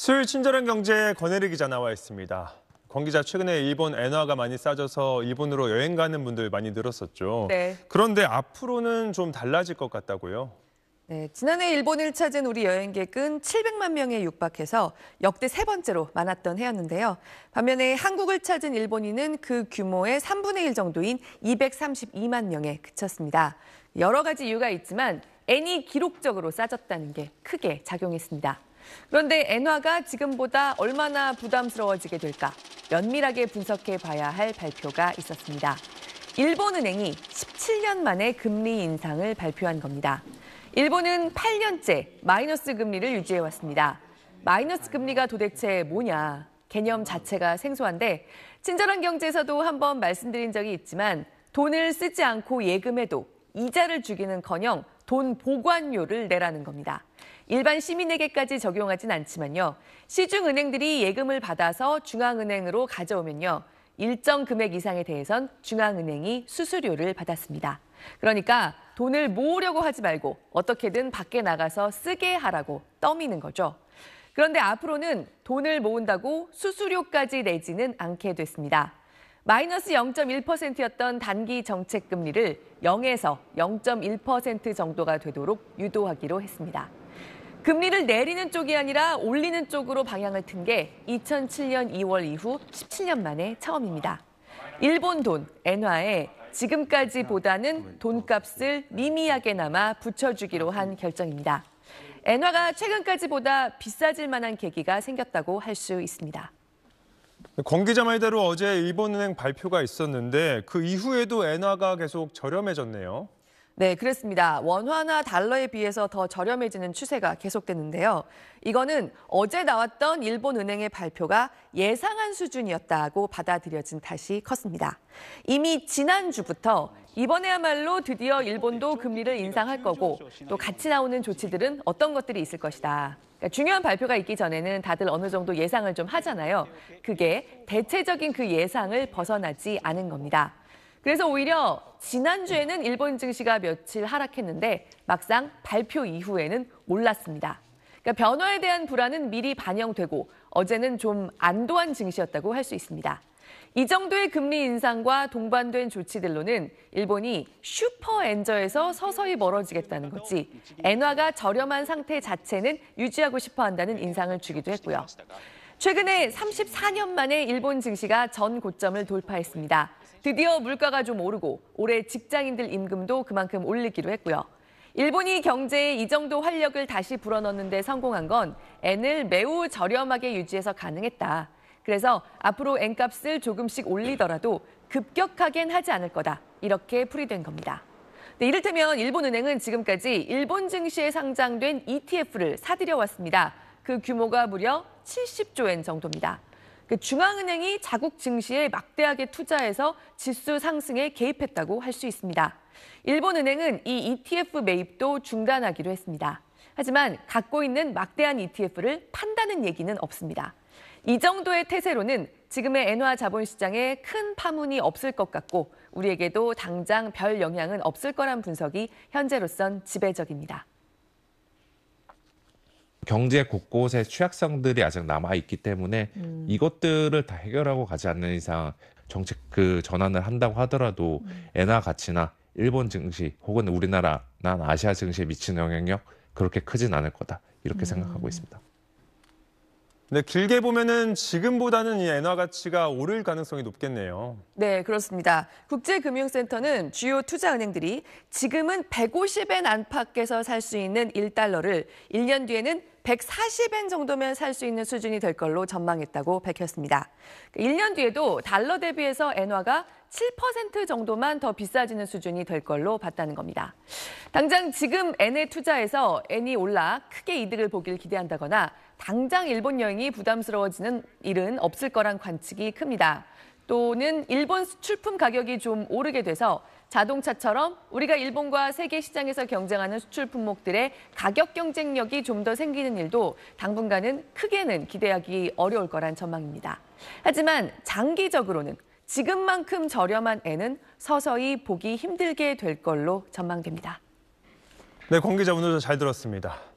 수요일 친절한 경제에 권혜리 기자 나와 있습니다. 권 기자 최근에 일본 엔화가 많이 싸져서 일본으로 여행 가는 분들 많이 늘었었죠. 네. 그런데 앞으로는 좀 달라질 것 같다고요. 네, 지난해 일본을 찾은 우리 여행객은 700만 명에 육박해서 역대 세 번째로 많았던 해였는데요. 반면에 한국을 찾은 일본인은 그 규모의 3분의 1 정도인 232만 명에 그쳤습니다. 여러 가지 이유가 있지만 엔이 기록적으로 싸졌다는 게 크게 작용했습니다. 그런데 엔화가 지금보다 얼마나 부담스러워지게 될까 면밀하게 분석해 봐야 할 발표가 있었습니다. 일본은행이 17년 만에 금리 인상을 발표한 겁니다. 일본은 8년째 마이너스 금리를 유지해 왔습니다. 마이너스 금리가 도대체 뭐냐? 개념 자체가 생소한데 친절한 경제에서도 한번 말씀드린 적이 있지만 돈을 쓰지 않고 예금해도 이자를 주기는커녕 돈 보관료를 내라는 겁니다. 일반 시민에게까지 적용하진 않지만요. 시중은행들이 예금을 받아서 중앙은행으로 가져오면요. 일정 금액 이상에 대해선 중앙은행이 수수료를 받았습니다. 그러니까 돈을 모으려고 하지 말고 어떻게든 밖에 나가서 쓰게 하라고 떠미는 거죠. 그런데 앞으로는 돈을 모은다고 수수료까지 내지는 않게 됐습니다. 마이너스 0.1%였던 단기 정책 금리를 0에서 0.1% 정도가 되도록 유도하기로 했습니다. 금리를 내리는 쪽이 아니라 올리는 쪽으로 방향을 튼 게 2007년 2월 이후 17년 만에 처음입니다. 일본 돈, 엔화에 지금까지보다는 돈값을 미미하게나마 붙여주기로 한 결정입니다. 엔화가 최근까지보다 비싸질 만한 계기가 생겼다고 할 수 있습니다. 권 기자 말대로 어제 일본은행 발표가 있었는데 그 이후에도 엔화가 계속 저렴해졌네요. 네, 그렇습니다. 원화나 달러에 비해서 더 저렴해지는 추세가 계속되는데요. 이거는 어제 나왔던 일본 은행의 발표가 예상한 수준이었다고 받아들여진 탓이 컸습니다. 이미 지난주부터 이번에야말로 드디어 일본도 금리를 인상할 거고 또 같이 나오는 조치들은 어떤 것들이 있을 것이다. 그러니까 중요한 발표가 있기 전에는 다들 어느 정도 예상을 좀 하잖아요. 그게 대체적인 그 예상을 벗어나지 않은 겁니다. 그래서 오히려 지난주에는 일본 증시가 며칠 하락했는데 막상 발표 이후에는 올랐습니다. 그러니까 변화에 대한 불안은 미리 반영되고 어제는 좀 안도한 증시였다고 할 수 있습니다. 이 정도의 금리 인상과 동반된 조치들로는 일본이 슈퍼 엔저에서 서서히 멀어지겠다는 거지 엔화가 저렴한 상태 자체는 유지하고 싶어 한다는 인상을 주기도 했고요. 최근에 34년 만에 일본 증시가 전 고점을 돌파했습니다. 드디어 물가가 좀 오르고 올해 직장인들 임금도 그만큼 올리기로 했고요. 일본이 경제에 이 정도 활력을 다시 불어넣는 데 성공한 건 엔을 매우 저렴하게 유지해서 가능했다. 그래서 앞으로 엔값을 조금씩 올리더라도 급격하게는 하지 않을 거다. 이렇게 풀이된 겁니다. 네, 이를테면 일본은행은 지금까지 일본 증시에 상장된 ETF를 사들여 왔습니다. 그 규모가 무려 70조 엔 정도입니다. 그 중앙은행이 자국 증시에 막대하게 투자해서 지수 상승에 개입했다고 할 수 있습니다. 일본은행은 이 ETF 매입도 중단하기로 했습니다. 하지만 갖고 있는 막대한 ETF를 판다는 얘기는 없습니다. 이 정도의 태세로는 지금의 엔화 자본시장에 큰 파문이 없을 것 같고 우리에게도 당장 별 영향은 없을 거란 분석이 현재로선 지배적입니다. 경제 곳곳에 취약성들이 아직 남아 있기 때문에 음. 이것들을 다 해결하고 가지 않는 이상 정책 그 전환을 한다고 하더라도 음. 엔화 가치나 일본 증시 혹은 우리나라난 아시아 증시에 미치는 영향력 그렇게 크진 않을 거다 이렇게 음. 생각하고 있습니다. 네, 길게 보면은 지금보다는 이 엔화 가치가 오를 가능성이 높겠네요. 네, 그렇습니다. 국제금융센터는 주요 투자은행들이 지금은 150엔 안팎에서 살 수 있는 1달러를 1년 뒤에는 140엔 정도면 살 수 있는 수준이 될 걸로 전망했다고 밝혔습니다. 1년 뒤에도 달러 대비해서 엔화가 7% 정도만 더 비싸지는 수준이 될 걸로 봤다는 겁니다. 당장 지금 엔에 투자해서 엔이 올라 크게 이득을 보길 기대한다거나 당장 일본 여행이 부담스러워지는 일은 없을 거란 관측이 큽니다. 또는 일본 수출품 가격이 좀 오르게 돼서 자동차처럼 우리가 일본과 세계 시장에서 경쟁하는 수출 품목들의 가격 경쟁력이 좀 더 생기는 일도 당분간은 크게는 기대하기 어려울 거란 전망입니다. 하지만 장기적으로는 지금만큼 저렴한 애는 서서히 보기 힘들게 될 걸로 전망됩니다. 네, 관계자 오늘 잘 들었습니다.